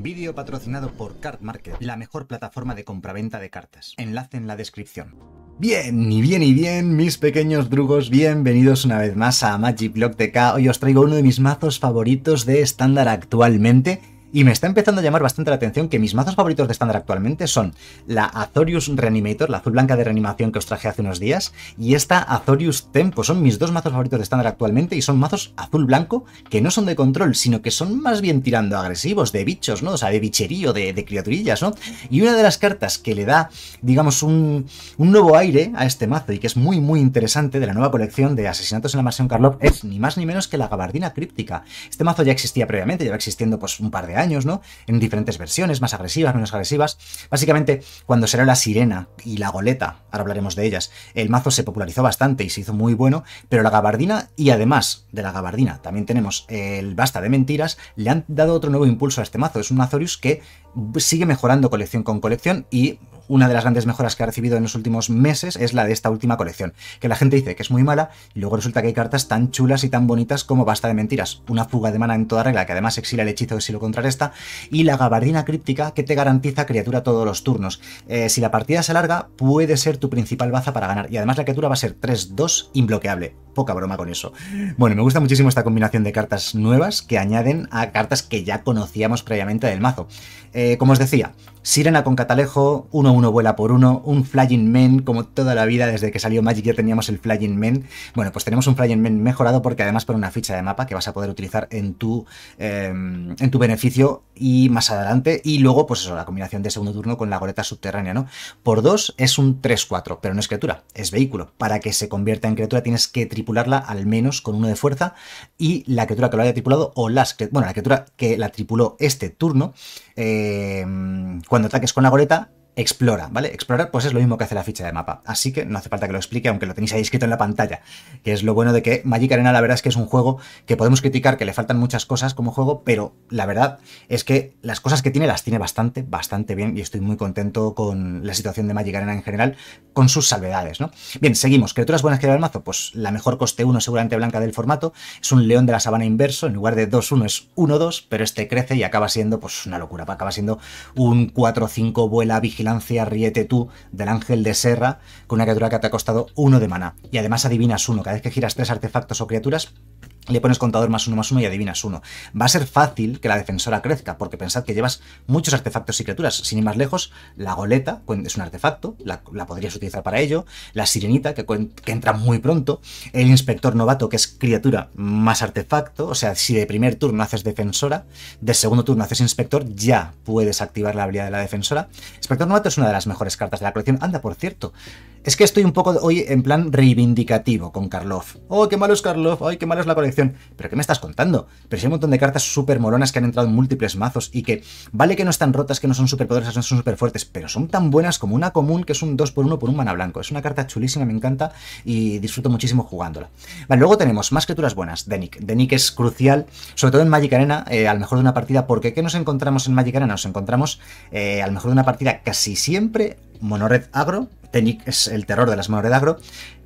Vídeo patrocinado por Card Market, la mejor plataforma de compraventa de cartas. Enlace en la descripción. Bien, y bien, y bien, mis pequeños drugos, bienvenidos una vez más a Magic Block TK. Hoy os traigo uno de mis mazos favoritos de estándar actualmente y me está empezando a llamar bastante la atención que mis mazos favoritos de estándar actualmente son la Azorius Reanimator, la azul blanca de reanimación que os traje hace unos días, y esta Azorius Tempo. Son mis dos mazos favoritos de estándar actualmente y son mazos azul blanco que no son de control, sino que son más bien tirando agresivos, de bichos, ¿no? O sea, de bicherío, de, criaturillas, ¿no? Y una de las cartas que le da, digamos, un, nuevo aire a este mazo y que es muy, muy interesante de la nueva colección de Asesinatos en la Mansión Karlov es ni más ni menos que la gabardina críptica. Este mazo ya existía previamente, lleva existiendo pues un par de años, ¿no? En diferentes versiones, más agresivas, menos agresivas. Básicamente, cuando será la sirena y la goleta, ahora hablaremos de ellas, el mazo se popularizó bastante y se hizo muy bueno, pero la gabardina, y además de la gabardina, también tenemos el basta de mentiras, le han dado otro nuevo impulso a este mazo. Es un Azorius que sigue mejorando colección con colección y una de las grandes mejoras que ha recibido en los últimos meses es la de esta última colección, que la gente dice que es muy mala y luego resulta que hay cartas tan chulas y tan bonitas como Basta de Mentiras, una fuga de mana en toda regla que además exila el hechizo de si lo contrarresta, y la gabardina críptica que te garantiza criatura todos los turnos. Eh, si la partida se alarga, puede ser tu principal baza para ganar y además la criatura va a ser 3-2 imbloqueable poca broma con eso. Bueno, me gusta muchísimo esta combinación de cartas nuevas que añaden a cartas que ya conocíamos previamente del mazo. Eh, como os decía, Sirena con Catalejo, 1-1 vuela por 1, un Flying Men, como toda la vida desde que salió Magic ya teníamos el Flying Men. Bueno, pues tenemos un Flying Men mejorado porque además por una ficha de mapa que vas a poder utilizar en tu, em, en tu beneficio y más adelante. Y luego, pues eso, la combinación de segundo turno con la goleta subterránea, ¿no? Por 2 es un 3-4, pero no es criatura, es vehículo. Para que se convierta en criatura tienes que triplicar tripularla al menos con uno de fuerza y la criatura que lo haya tripulado o las bueno la criatura que la tripuló este turno eh, cuando ataques con la goleta explora, ¿vale? Explorar pues es lo mismo que hace la ficha de mapa, así que no hace falta que lo explique, aunque lo tenéis ahí escrito en la pantalla, que es lo bueno de que Magic Arena la verdad es que es un juego que podemos criticar, que le faltan muchas cosas como juego, pero la verdad es que las cosas que tiene las tiene bastante, bastante bien y estoy muy contento con la situación de Magic Arena en general, con sus salvedades, ¿no? Bien, seguimos, criaturas buenas que lleva el mazo, pues la mejor coste 1 seguramente blanca del formato, es un león de la sabana inverso, en lugar de 2-1 es 1-2, pero este crece y acaba siendo pues una locura, acaba siendo un 4-5 vuela vigilante Riete tú, del ángel de Serra, con una criatura que te ha costado uno de mana. Y además adivinas uno. Cada vez que giras tres artefactos o criaturas, le pones contador más uno más uno y adivinas uno. Va a ser fácil que la defensora crezca, porque pensad que llevas muchos artefactos y criaturas. Sin ir más lejos, la goleta es un artefacto, la, podrías utilizar para ello. La sirenita, que, que, entra muy pronto. El inspector novato, que es criatura más artefacto. O sea, si de primer turno haces defensora, de segundo turno haces inspector, ya puedes activar la habilidad de la defensora. Inspector novato es una de las mejores cartas de la colección. Anda, por cierto, es que estoy un poco hoy en plan reivindicativo con Karloff. ¡Oh, qué malo es Karloff! ¡Ay, qué malo es la colección! ¿Pero qué me estás contando? Pero si hay un montón de cartas súper moronas que han entrado en múltiples mazos y que, vale que no están rotas, que no son súper poderosas, no son súper fuertes, pero son tan buenas como una común que es un 2x1 por un mana blanco. Es una carta chulísima, me encanta y disfruto muchísimo jugándola. Vale, luego tenemos más criaturas buenas Denik. Denik es crucial, sobre todo en Magic Arena, eh, al mejor de una partida, porque ¿qué nos encontramos en Magic Arena? Nos encontramos eh, al mejor de una partida casi siempre monored agro Tenik es el terror de las manos de Agro,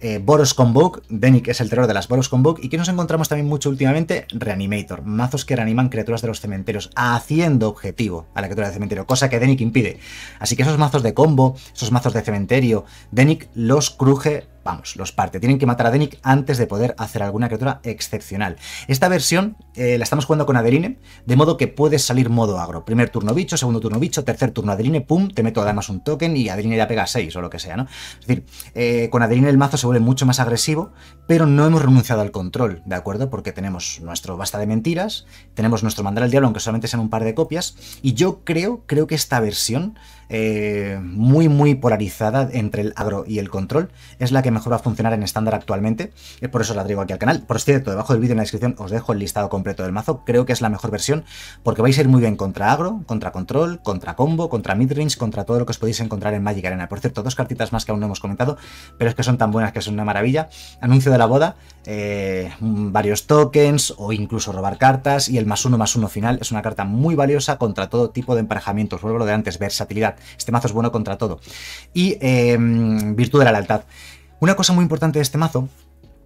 eh, Boros Convoke, Denik es el terror de las Boros Convoke, y que nos encontramos también mucho últimamente, Reanimator, mazos que reaniman criaturas de los cementerios, haciendo objetivo a la criatura del cementerio, cosa que Denik impide. Así que esos mazos de combo, esos mazos de cementerio, Denik los cruje vamos, los parte. Tienen que matar a Denik antes de poder hacer alguna criatura excepcional. Esta versión eh, la estamos jugando con Adeline, de modo que puedes salir modo agro. Primer turno bicho, segundo turno bicho, tercer turno Adeline, pum, te meto además un token y Adeline ya pega 6 o lo que sea, ¿no? Es decir, eh, con Adeline el mazo se vuelve mucho más agresivo, pero no hemos renunciado al control, ¿de acuerdo? Porque tenemos nuestro basta de mentiras, tenemos nuestro mandar al diablo, aunque solamente sean un par de copias, y yo creo, creo que esta versión eh, muy, muy polarizada entre el agro y el control. Es la que mejor va a funcionar en estándar actualmente. por eso la traigo aquí al canal. Por cierto, debajo del vídeo en la descripción os dejo el listado completo del mazo. Creo que es la mejor versión porque vais a ir muy bien contra agro, contra control, contra combo, contra midrange, contra todo lo que os podéis encontrar en Magic Arena. Por cierto, dos cartitas más que aún no hemos comentado, pero es que son tan buenas que son una maravilla. Anuncio de la boda, eh, varios tokens o incluso robar cartas y el más uno más uno final es una carta muy valiosa contra todo tipo de emparejamientos. Vuelvo lo de antes, versatilidad. Este mazo es bueno contra todo. Y em, Virtud de la Lealtad. Una cosa muy importante de este mazo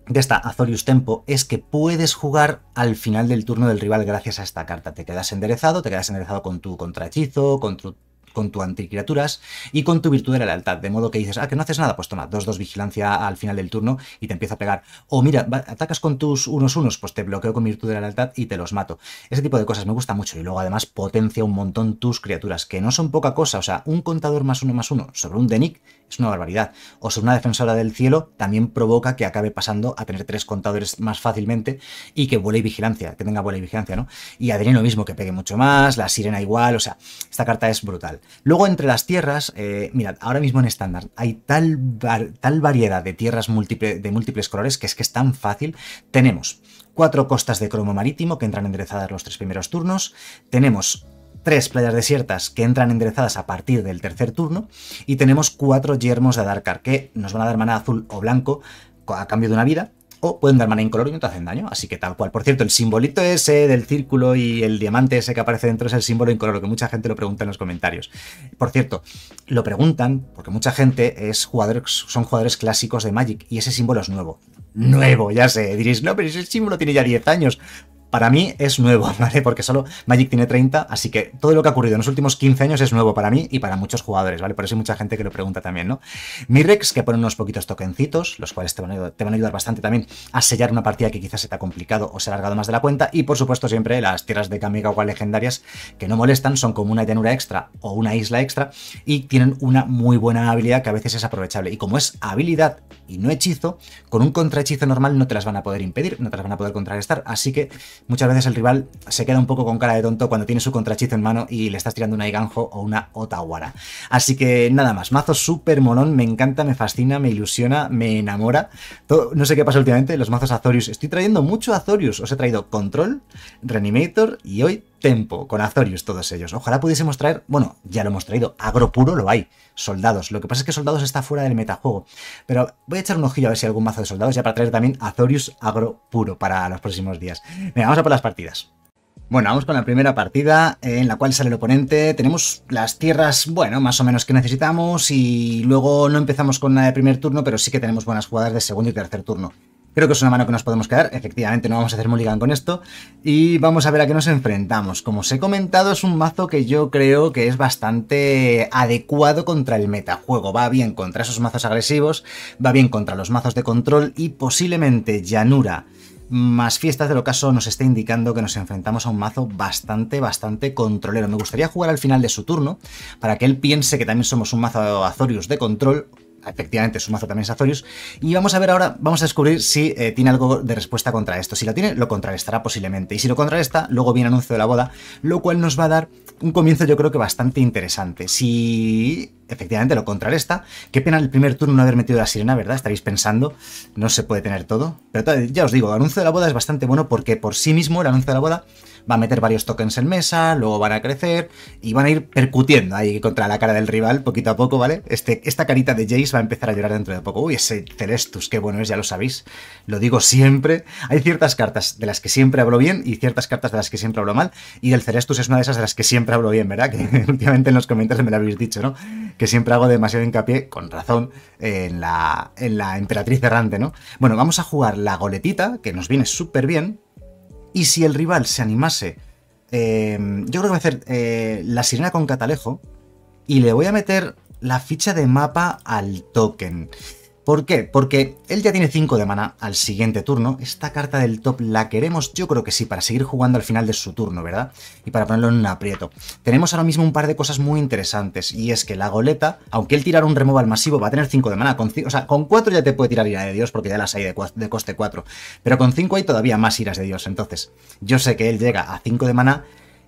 de esta Azorius Tempo es que puedes jugar al final del turno del rival gracias a esta carta. Te quedas enderezado, te quedas enderezado con tu contrahechizo, con tu con tu anticriaturas y con tu virtud de la lealtad. De modo que dices, ah, que no haces nada, pues toma, 2-2 vigilancia al final del turno y te empieza a pegar. O mira, atacas con tus unos unos, pues te bloqueo con virtud de la lealtad y te los mato. Ese tipo de cosas me gusta mucho. Y luego además potencia un montón tus criaturas, que no son poca cosa. O sea, un contador más uno más uno sobre un Denick es una barbaridad. O sobre una defensora del cielo también provoca que acabe pasando a tener tres contadores más fácilmente y que vuele y vigilancia, que tenga vuela y vigilancia, ¿no? Y Adrián lo mismo, que pegue mucho más, la sirena igual, o sea, esta carta es brutal. Luego, entre las tierras, eh, mirad, ahora mismo en estándar hay tal, variedad de tierras de múltiples colores que es que es tan fácil. Tenemos cuatro costas de cromo marítimo que entran enderezadas los tres primeros turnos. Tenemos tres playas desiertas que entran enderezadas a partir del tercer turno. Y tenemos cuatro yermos de Adarkar que nos van a dar maná azul o blanco a cambio de una vida o pueden dar mana incoloro y no te hacen daño, así que tal cual. Por cierto, el simbolito ese del círculo y el diamante ese que aparece dentro es el símbolo incoloro, que mucha gente lo pregunta en los comentarios. Por cierto, lo preguntan porque mucha gente es jugador, son jugadores clásicos de Magic y ese símbolo es nuevo. Nuevo, ya sé. Diréis, no, pero ese símbolo tiene ya 10 años para mí es nuevo, ¿vale? Porque solo Magic tiene 30, así que todo lo que ha ocurrido en los últimos 15 años es nuevo para mí y para muchos jugadores, ¿vale? Por eso hay mucha gente que lo pregunta también, ¿no? Mirex, que pone unos poquitos tokencitos, los cuales te van, a, ayudar bastante también a sellar una partida que quizás se te ha complicado o se ha alargado más de la cuenta. Y por supuesto, siempre las tierras de o legendarias que no molestan, son como una llanura extra o una isla extra y tienen una muy buena habilidad que a veces es aprovechable. Y como es habilidad y no hechizo, con un contrahechizo normal no te las van a poder impedir, no te las van a poder contrarrestar. Así que muchas veces el rival se queda un poco con cara de tonto cuando tiene su contrachizo en mano y le estás tirando una Iganjo o una Otawara. Así que nada más, mazo super molón, me encanta, me fascina, me ilusiona, me enamora. no sé qué pasa últimamente, los mazos Azorius. Estoy trayendo mucho Azorius, os he traído Control, Reanimator y hoy Tempo, con Azorius todos ellos. Ojalá pudiésemos traer, bueno, ya lo hemos traído, Agro Puro lo hay soldados. Lo que pasa es que soldados está fuera del metajuego. Pero voy a echar un ojillo a ver si hay algún mazo de soldados ya para traer también a Thorius agro puro para los próximos días. Venga, vamos a por las partidas. Bueno, vamos con la primera partida eh, en la cual sale el oponente. Tenemos las tierras, bueno, más o menos que necesitamos y luego no empezamos con nada de primer turno, pero sí que tenemos buenas jugadas de segundo y tercer turno. Creo que es una mano que nos podemos quedar. Efectivamente, no vamos a hacer mulligan con esto. Y vamos a ver a qué nos enfrentamos. Como os he comentado, es un mazo que yo creo que es bastante adecuado contra el metajuego. Va bien contra esos mazos agresivos, va bien contra los mazos de control y posiblemente llanura más fiestas del ocaso nos está indicando que nos enfrentamos a un mazo bastante, bastante controlero. Me gustaría jugar al final de su turno para que él piense que también somos un mazo Azorius de control efectivamente su mazo también es Azorius. Y vamos a ver ahora, vamos a descubrir si eh, tiene algo de respuesta contra esto. Si lo tiene, lo contrarrestará posiblemente. Y si lo contrarresta, luego viene anuncio de la boda, lo cual nos va a dar un comienzo yo creo que bastante interesante. Si efectivamente lo contrarresta. Qué pena el primer turno no haber metido la sirena, ¿verdad? Estaréis pensando, no se puede tener todo. Pero ya os digo, el anuncio de la boda es bastante bueno porque por sí mismo el anuncio de la boda va a meter varios tokens en mesa, luego van a crecer y van a ir percutiendo ahí contra la cara del rival poquito a poco, ¿vale? Este, esta carita de Jace va a empezar a llorar dentro de poco. Uy, ese Celestus, qué bueno es, ya lo sabéis. Lo digo siempre. Hay ciertas cartas de las que siempre hablo bien y ciertas cartas de las que siempre hablo mal. Y el Celestus es una de esas de las que siempre hablo bien, ¿verdad? Que últimamente en los comentarios me lo habéis dicho, ¿no? que siempre hago demasiado hincapié, con razón, en la, emperatriz errante, ¿no? Bueno, vamos a jugar la goletita, que nos viene súper bien, y si el rival se animase, em, yo creo que voy a hacer eh, la sirena con catalejo, y le voy a meter la ficha de mapa al token. ¿Por qué? Porque él ya tiene 5 de mana al siguiente turno. Esta carta del top la queremos, yo creo que sí, para seguir jugando al final de su turno, ¿verdad? Y para ponerlo en un aprieto. Tenemos ahora mismo un par de cosas muy interesantes, y es que la goleta, aunque él tirara un removal masivo, va a tener 5 de mana. Con, o sea, con 4 ya te puede tirar ira de Dios, porque ya las hay de, de coste 4. Pero con 5 hay todavía más iras de Dios. Entonces, yo sé que él llega a 5 de mana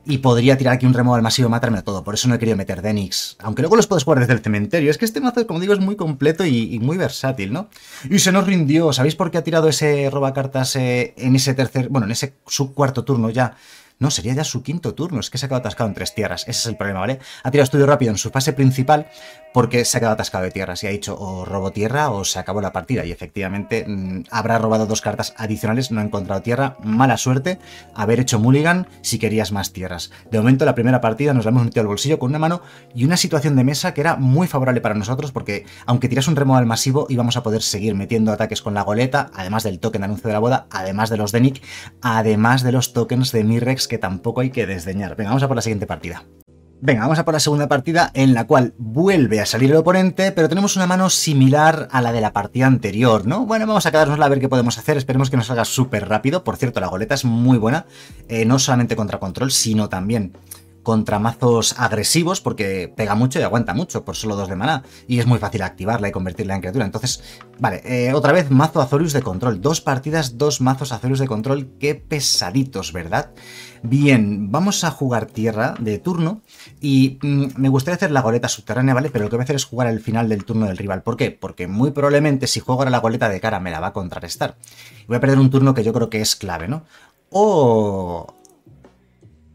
y podría tirar aquí un remo al masivo matarme a todo. Por eso no he querido meter Denix. Aunque luego los puedes jugar desde el cementerio. Es que este mazo, como digo, es muy completo y, muy versátil, ¿no? Y se nos rindió. ¿Sabéis por qué ha tirado ese roba cartas eh, en ese tercer... Bueno, en ese subcuarto turno ya no, sería ya su quinto turno. Es que se ha quedado atascado en tres tierras. Ese es el problema, ¿vale? Ha tirado estudio rápido en su fase principal porque se ha quedado atascado de tierras y ha dicho o robo tierra o se acabó la partida. Y efectivamente mm, habrá robado dos cartas adicionales, no ha encontrado tierra. Mala suerte haber hecho mulligan si querías más tierras. De momento la primera partida nos la hemos metido al bolsillo con una mano y una situación de mesa que era muy favorable para nosotros porque aunque tiras un remo al masivo íbamos a poder seguir metiendo ataques con la goleta, además del token de anuncio de la boda, además de los de Nick, además de los tokens de Mirex que tampoco hay que desdeñar. Venga, vamos a por la siguiente partida. Venga, vamos a por la segunda partida en la cual vuelve a salir el oponente, pero tenemos una mano similar a la de la partida anterior, ¿no? Bueno, vamos a quedarnos a ver qué podemos hacer, esperemos que nos salga súper rápido. Por cierto, la goleta es muy buena, eh, no solamente contra control, sino también contra mazos agresivos porque pega mucho y aguanta mucho por solo dos de maná. Y es muy fácil activarla y convertirla en criatura. Entonces, vale, eh, otra vez mazo Azorius de control. Dos partidas, dos mazos Azorius de control. Qué pesaditos, ¿verdad? Bien, vamos a jugar tierra de turno y mm, me gustaría hacer la goleta subterránea, ¿vale? Pero lo que voy a hacer es jugar al final del turno del rival. ¿Por qué? Porque muy probablemente si juego ahora la goleta de cara me la va a contrarrestar. Voy a perder un turno que yo creo que es clave, ¿no? O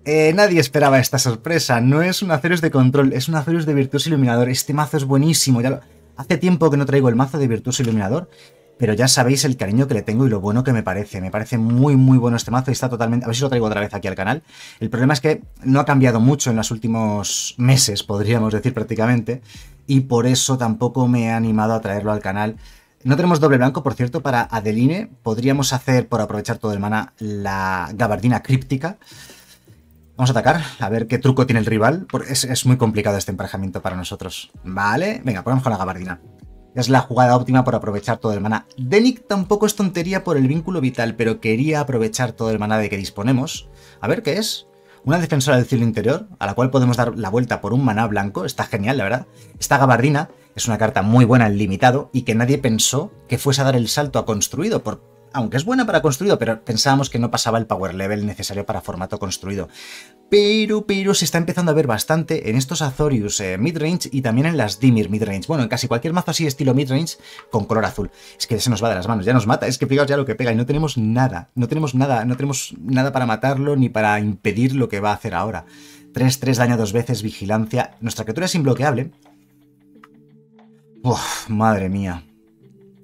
eh, nadie esperaba esta sorpresa. No es un Aceros de control, es un Aceros de Virtus Iluminador. Este mazo es buenísimo. Ya Hace tiempo que no traigo el mazo de Virtus Iluminador, pero ya sabéis el cariño que le tengo y lo bueno que me parece. Me parece muy, muy bueno este mazo y está totalmente... A ver si lo traigo otra vez aquí al canal. El problema es que no ha cambiado mucho en los últimos meses, podríamos decir prácticamente, y por eso tampoco me he animado a traerlo al canal. No tenemos doble blanco, por cierto, para Adeline. Podríamos hacer, por aprovechar todo el mana, la gabardina críptica. Vamos a atacar, a ver qué truco tiene el rival. Porque es, muy complicado este emparejamiento para nosotros. Vale, venga, ponemos con la gabardina. Es la jugada óptima por aprovechar todo el maná. Denick tampoco es tontería por el vínculo vital, pero quería aprovechar todo el maná de que disponemos. A ver qué es. Una defensora del cielo interior, a la cual podemos dar la vuelta por un maná blanco. Está genial, la verdad. Esta gabardina es una carta muy buena en limitado y que nadie pensó que fuese a dar el salto a construido por aunque es buena para construido, pero pensábamos que no pasaba el power level necesario para formato construido. Pero, pero se está empezando a ver bastante en estos Azorius eh, midrange y también en las Dimir midrange. Bueno, en casi cualquier mazo así estilo midrange con color azul. Es que se nos va de las manos, ya nos mata, es que fijaos ya lo que pega y no tenemos nada, no tenemos nada, no tenemos nada para matarlo ni para impedir lo que va a hacer ahora. 3, 3 daño dos veces, vigilancia. Nuestra criatura es imbloqueable. Uf, madre mía.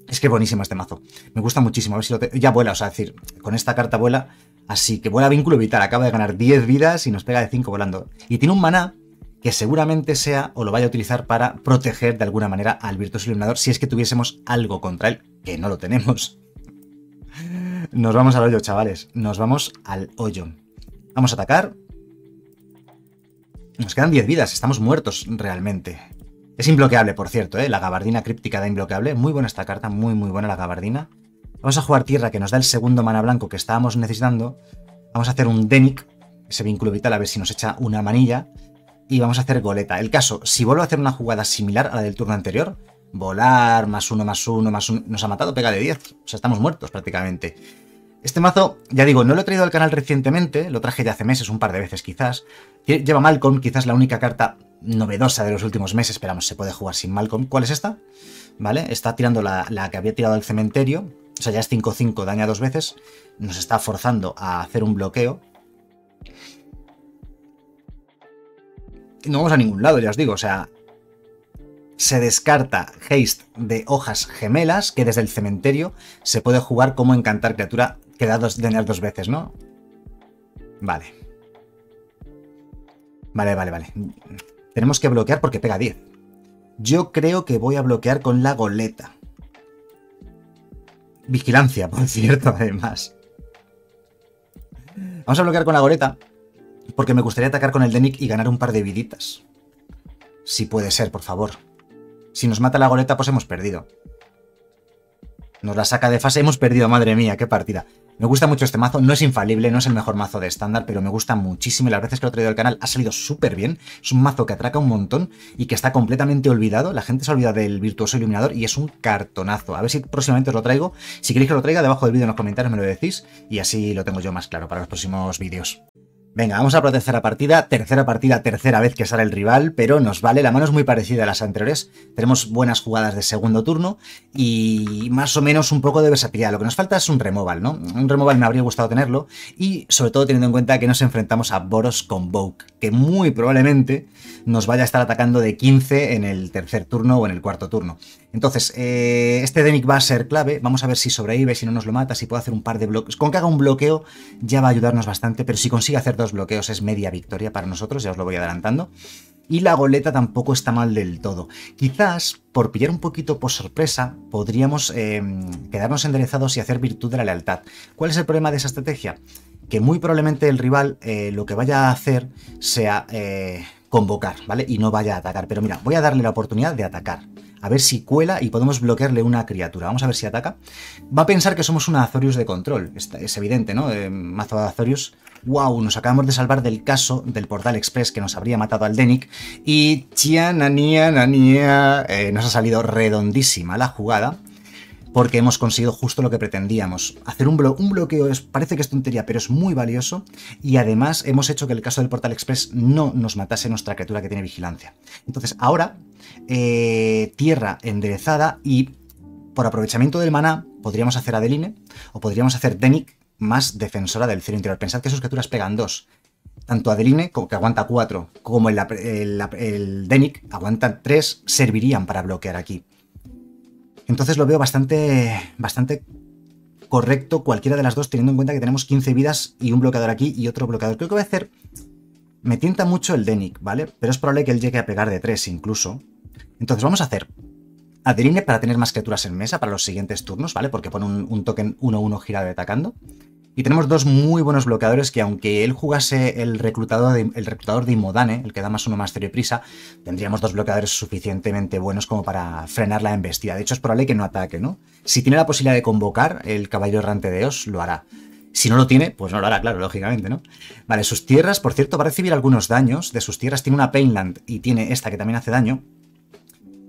Es que buenísimo este mazo. Me gusta muchísimo. A ver si Ya vuela, o sea, decir, con esta carta vuela. Así que vuela vínculo vital. Acaba de ganar 10 vidas y nos pega de 5 volando. Y tiene un maná que seguramente sea o lo vaya a utilizar para proteger de alguna manera al virtuoso iluminador si es que tuviésemos algo contra él, que no lo tenemos. Nos vamos al hoyo, chavales. Nos vamos al hoyo. Vamos a atacar. Nos quedan 10 vidas. Estamos muertos realmente. Es imbloqueable, por cierto, ¿eh? la gabardina críptica da imbloqueable. Muy buena esta carta, muy muy buena la gabardina. Vamos a jugar tierra que nos da el segundo mana blanco que estábamos necesitando. Vamos a hacer un Denic, ese vínculo vital, a ver si nos echa una manilla. Y vamos a hacer goleta. El caso, si vuelvo a hacer una jugada similar a la del turno anterior, volar, más uno, más uno, más uno, nos ha matado, pega de 10. O sea, estamos muertos prácticamente. Este mazo, ya digo, no lo he traído al canal recientemente, lo traje ya hace meses, un par de veces quizás. Lleva Malcolm, quizás la única carta novedosa de los últimos meses, esperamos, se puede jugar sin Malcolm. ¿Cuál es esta? ¿Vale? Está tirando la, la que había tirado al cementerio, o sea, ya es 5-5, daña dos veces, nos está forzando a hacer un bloqueo. No vamos a ningún lado, ya os digo, o sea, se descarta haste de hojas gemelas, que desde el cementerio se puede jugar como encantar criatura Queda de dos, veces, ¿no? Vale. Vale, vale, vale. Tenemos que bloquear porque pega 10. Yo creo que voy a bloquear con la goleta. Vigilancia, por cierto, además. Vamos a bloquear con la goleta. Porque me gustaría atacar con el Denic y ganar un par de viditas. Si puede ser, por favor. Si nos mata la goleta, pues hemos perdido. Nos la saca de fase, hemos perdido, madre mía, qué partida. Me gusta mucho este mazo, no es infalible, no es el mejor mazo de estándar, pero me gusta muchísimo y las veces que lo he traído al canal ha salido súper bien. Es un mazo que atraca un montón y que está completamente olvidado. La gente se olvida del virtuoso iluminador y es un cartonazo. A ver si próximamente os lo traigo. Si queréis que lo traiga, debajo del vídeo en los comentarios me lo decís y así lo tengo yo más claro para los próximos vídeos. Venga, vamos a proteger la partida. Tercera partida, tercera vez que sale el rival, pero nos vale. La mano es muy parecida a las anteriores. Tenemos buenas jugadas de segundo turno y más o menos un poco de versatilidad. Lo que nos falta es un removal, ¿no? Un removal me habría gustado tenerlo y sobre todo teniendo en cuenta que nos enfrentamos a Boros con Vogue, que muy probablemente nos vaya a estar atacando de 15 en el tercer turno o en el cuarto turno. Entonces, eh, este Denic va a ser clave. Vamos a ver si sobrevive, si no nos lo mata, si puede hacer un par de bloques. Con que haga un bloqueo ya va a ayudarnos bastante, pero si consigue hacer dos bloqueos es media victoria para nosotros, ya os lo voy adelantando. Y la goleta tampoco está mal del todo. Quizás, por pillar un poquito por sorpresa, podríamos em, quedarnos enderezados y hacer virtud de la lealtad. ¿Cuál es el problema de esa estrategia? Que muy probablemente el rival eh, lo que vaya a hacer sea eh, convocar, ¿vale? Y no vaya a atacar. Pero mira, voy a darle la oportunidad de atacar a ver si cuela y podemos bloquearle una criatura. Vamos a ver si ataca. Va a pensar que somos una Azorius de control. Es evidente, ¿no? Eh, mazo de Azorius. ¡Wow! Nos acabamos de salvar del caso del Portal Express que nos habría matado al Denik. Y chiananía, nanía, eh, nos ha salido redondísima la jugada porque hemos conseguido justo lo que pretendíamos. Hacer un, un bloqueo parece que es tontería, pero es muy valioso y además hemos hecho que el caso del Portal Express no nos matase nuestra criatura que tiene vigilancia. Entonces ahora, eh, tierra enderezada y por aprovechamiento del maná podríamos hacer Adeline o podríamos hacer Denik más defensora del cielo interior. Pensad que sus criaturas pegan dos. Tanto Adeline, que aguanta cuatro, como el, el, aguanta tres, servirían para bloquear aquí. Entonces lo veo bastante, bastante correcto cualquiera de las dos, teniendo en cuenta que tenemos 15 vidas y un bloqueador aquí y otro bloqueador. Creo que voy a hacer... Me tienta mucho el Denik, ¿vale? Pero es probable que él llegue a pegar de 3 incluso. Entonces vamos a hacer Adeline para tener más criaturas en mesa para los siguientes turnos, ¿vale? Porque pone un, token 1-1 girado atacando. Y tenemos dos muy buenos bloqueadores que, aunque él jugase el reclutador de, el de Imodane, el que da más uno más y prisa, tendríamos dos bloqueadores suficientemente buenos como para frenar la embestida. De hecho, es probable que no ataque, ¿no? Si tiene la posibilidad de convocar el caballo errante de Eos, lo hará. Si no lo tiene, pues no lo hará, claro, lógicamente, ¿no? Vale, sus tierras, por cierto, va a recibir algunos daños. De sus tierras tiene una Painland y tiene esta que también hace daño.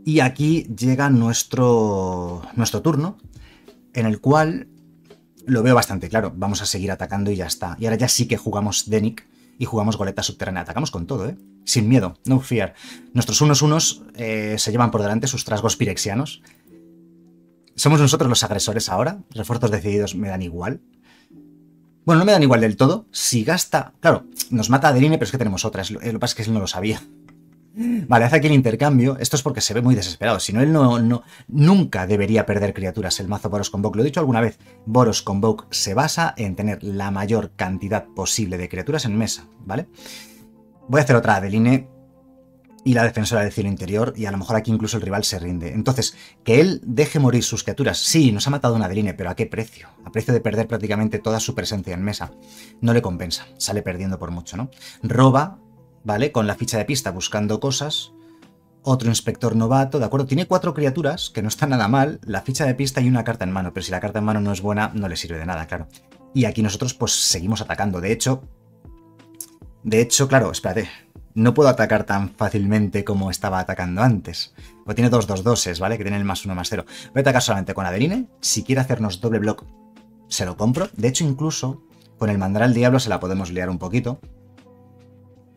Y aquí llega nuestro, nuestro turno, en el cual lo veo bastante claro. Vamos a seguir atacando y ya está. Y ahora ya sí que jugamos Denik y jugamos goleta subterránea. Atacamos con todo, ¿eh? Sin miedo, no fear. Nuestros unos unos eh, se llevan por delante sus trasgos pirexianos. Somos nosotros los agresores ahora. Refuerzos decididos me dan igual. Bueno, no me dan igual del todo. Si gasta... Claro, nos mata Adeline, pero es que tenemos otras. Eh, lo que pasa es que él no lo sabía. Vale, hace aquí el intercambio. Esto es porque se ve muy desesperado. Si no, él no, no, nunca debería perder criaturas el mazo Boros Convoke. Lo he dicho alguna vez, Boros Convoke se basa en tener la mayor cantidad posible de criaturas en mesa, ¿vale? Voy a hacer otra Adeline y la defensora del cielo interior, y a lo mejor aquí incluso el rival se rinde. Entonces, que él deje morir sus criaturas. Sí, nos ha matado una Adeline, pero ¿a qué precio? A precio de perder prácticamente toda su presencia en mesa. No le compensa, sale perdiendo por mucho, ¿no? Roba ¿vale? Con la ficha de pista buscando cosas. Otro inspector novato, ¿de acuerdo? Tiene cuatro criaturas, que no está nada mal, la ficha de pista y una carta en mano, pero si la carta en mano no es buena, no le sirve de nada, claro. Y aquí nosotros pues seguimos atacando, de hecho... De hecho, claro, espérate, no puedo atacar tan fácilmente como estaba atacando antes. Porque tiene dos dos, doses ¿vale? Que tiene el más uno más cero Voy a atacar solamente con Adeline. Si quiere hacernos doble block, se lo compro. De hecho, incluso con el Mandar al Diablo se la podemos liar un poquito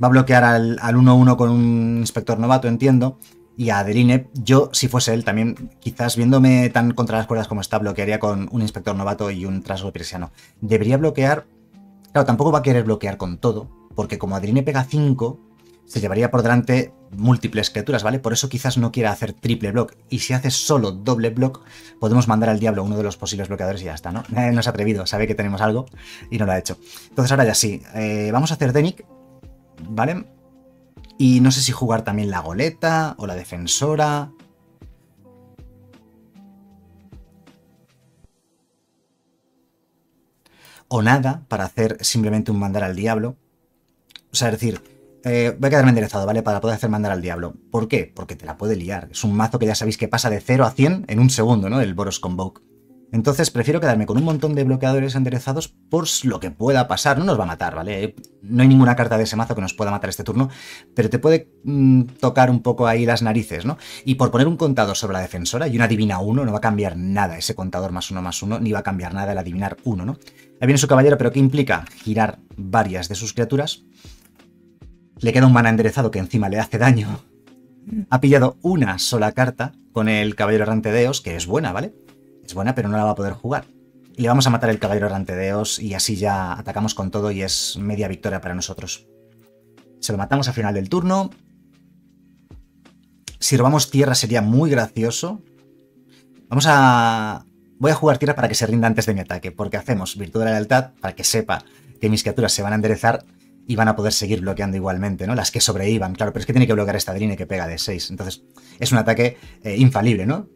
va a bloquear al 1-1 con un inspector novato, entiendo, y a Adeline, yo si fuese él también, quizás viéndome tan contra las cuerdas como está, bloquearía con un inspector novato y un trasgo persiano. Debería bloquear, claro, tampoco va a querer bloquear con todo, porque como Adeline pega 5, se llevaría por delante múltiples criaturas, ¿vale? Por eso quizás no quiera hacer triple block. Y si hace solo doble block, podemos mandar al diablo uno de los posibles bloqueadores y ya está, ¿no? Nadie nos ha atrevido, sabe que tenemos algo y no lo ha hecho. Entonces ahora ya sí, eh, vamos a hacer Denik ¿vale? Y no sé si jugar también la goleta o la defensora. O nada, para hacer simplemente un mandar al diablo. O sea, decir, eh, voy a quedarme enderezado, ¿vale? Para poder hacer mandar al diablo. ¿Por qué? Porque te la puede liar. Es un mazo que ya sabéis que pasa de 0 a 100 en un segundo, ¿no? El Boros Convoke. Entonces prefiero quedarme con un montón de bloqueadores enderezados por lo que pueda pasar. No nos va a matar, ¿vale? Eh, no hay ninguna carta de ese mazo que nos pueda matar este turno, pero te puede mm, tocar un poco ahí las narices, ¿no? Y por poner un contador sobre la defensora y una divina 1, no va a cambiar nada ese contador más uno más uno, ni va a cambiar nada el adivinar 1, ¿no? Ahí viene su caballero, pero ¿qué implica? Girar varias de sus criaturas. Le queda un mana enderezado que encima le hace daño. Ha pillado una sola carta con el caballero errante de que es buena, ¿vale? Es buena, pero no la va a poder jugar. Le vamos a matar el caballero deos y así ya atacamos con todo y es media victoria para nosotros. Se lo matamos al final del turno. Si robamos tierra sería muy gracioso. Vamos a... Voy a jugar tierra para que se rinda antes de mi ataque, porque hacemos virtud de la lealtad para que sepa que mis criaturas se van a enderezar y van a poder seguir bloqueando igualmente, ¿no? Las que sobrevivan, claro, pero es que tiene que bloquear esta drine que pega de 6. Entonces, es un ataque eh, infalible, ¿no?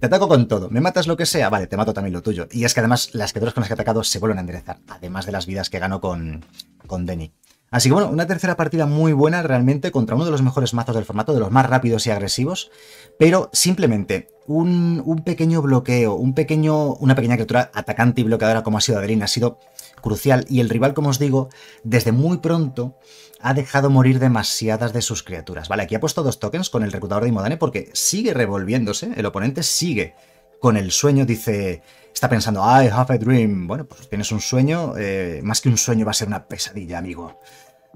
Te ataco con todo. Me matas lo que sea. Vale, te mato también lo tuyo. Y es que además las criaturas con las que he atacado se vuelven a enderezar. Además de las vidas que gano con, con Denny. Así que bueno, una tercera partida muy buena realmente contra uno de los mejores mazos del formato, de los más rápidos y agresivos, pero simplemente un, un pequeño bloqueo, un pequeño, una pequeña criatura atacante y bloqueadora como ha sido Adeline ha sido crucial y el rival, como os digo, desde muy pronto ha dejado morir demasiadas de sus criaturas. Vale, aquí ha puesto dos tokens con el reclutador de Imodane porque sigue revolviéndose, el oponente sigue con el sueño, dice, está pensando, I have a dream. Bueno, pues tienes un sueño, eh, más que un sueño va a ser una pesadilla, amigo.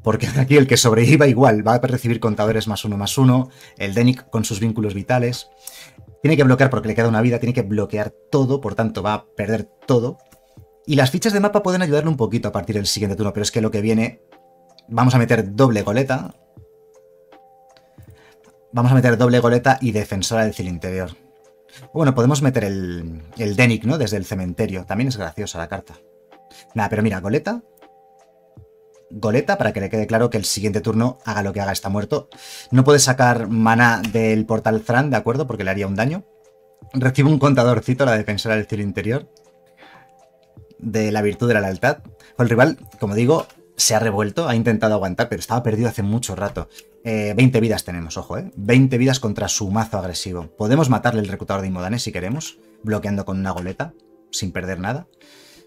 Porque aquí el que sobreviva igual va a recibir contadores más uno más uno, el Denik con sus vínculos vitales. Tiene que bloquear porque le queda una vida, tiene que bloquear todo, por tanto va a perder todo. Y las fichas de mapa pueden ayudarle un poquito a partir del siguiente turno, pero es que lo que viene Vamos a meter doble goleta. Vamos a meter doble goleta y defensora del cielo interior. Bueno, podemos meter el, el ¿no? Desde el cementerio. También es graciosa la carta. Nada, pero mira, goleta. Goleta, para que le quede claro que el siguiente turno haga lo que haga, está muerto. No puede sacar maná del portal Zran, ¿de acuerdo? Porque le haría un daño. Recibe un contadorcito, la defensora del cielo interior. De la virtud de la lealtad. El rival, como digo, se ha revuelto, ha intentado aguantar, pero estaba perdido hace mucho rato. 20 eh, vidas tenemos, ojo, ¿eh? 20 vidas contra su mazo agresivo. Podemos matarle el reclutador de Inmodanes si queremos, bloqueando con una goleta, sin perder nada.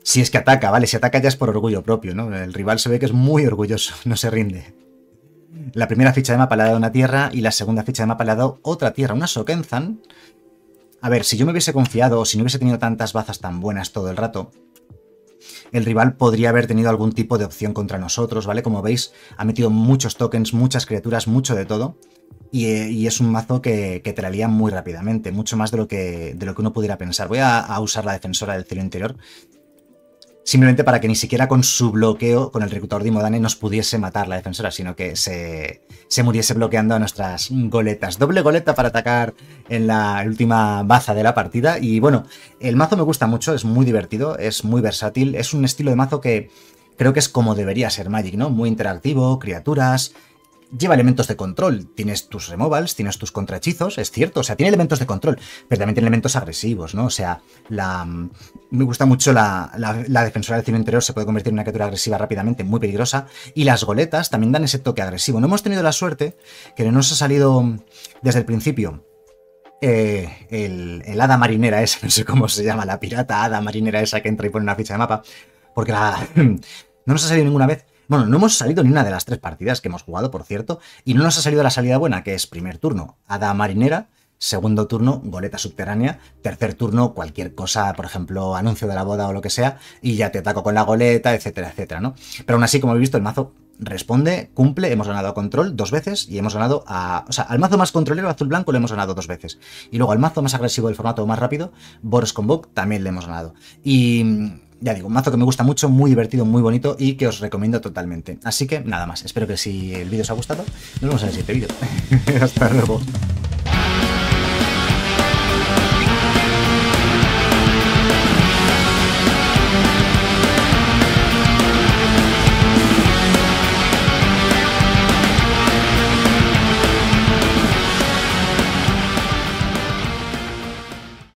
Si es que ataca, vale, si ataca ya es por orgullo propio, ¿no? El rival se ve que es muy orgulloso, no se rinde. La primera ficha de mapa le ha dado una tierra y la segunda ficha de mapa le ha dado otra tierra, una Sokenzan. A ver, si yo me hubiese confiado o si no hubiese tenido tantas bazas tan buenas todo el rato, el rival podría haber tenido algún tipo de opción contra nosotros, ¿vale? Como veis, ha metido muchos tokens, muchas criaturas, mucho de todo. Y, eh, es un mazo que, la lía muy rápidamente, mucho más de lo que, de lo que uno pudiera pensar. Voy a, a usar la defensora del cielo interior, simplemente para que ni siquiera con su bloqueo, con el reclutador de Imodane, nos pudiese matar la defensora, sino que se, se muriese bloqueando a nuestras goletas. Doble goleta para atacar en la última baza de la partida. Y bueno, el mazo me gusta mucho, es muy divertido, es muy versátil, es un estilo de mazo que creo que es como debería ser Magic, ¿no? Muy interactivo, criaturas, lleva elementos de control. Tienes tus removals, tienes tus contrahechizos, es cierto, o sea, tiene elementos de control, pero también tiene elementos agresivos, ¿no? O sea, la, mm, me gusta mucho la, la, defensora del Cielo interior, se puede convertir en una criatura agresiva rápidamente, muy peligrosa, y las goletas también dan ese toque agresivo. No hemos tenido la suerte que no nos ha salido mm, desde el principio eh, el, el, hada marinera esa, no sé cómo se llama, la pirata hada marinera esa que entra y pone una ficha de mapa, porque la, no nos ha salido ninguna vez, bueno, no hemos salido ni una de las tres partidas que hemos jugado, por cierto, y no nos ha salido la salida buena, que es primer turno, Hada Marinera, segundo turno, goleta subterránea, tercer turno, cualquier cosa, por ejemplo, anuncio de la boda o lo que sea, y ya te ataco con la goleta, etcétera, etcétera, ¿no? Pero aún así, como he visto, el mazo responde, cumple, hemos ganado a control dos veces y hemos ganado a... O sea, al mazo más controlero, azul blanco, le hemos ganado dos veces. Y luego al mazo más agresivo del formato más rápido, Boros Convoke, también le hemos ganado. Y ya digo, un mazo que me gusta mucho, muy divertido, muy bonito y que os recomiendo totalmente. Así que nada más, espero que si el vídeo os ha gustado, nos vemos en el siguiente vídeo. Hasta luego.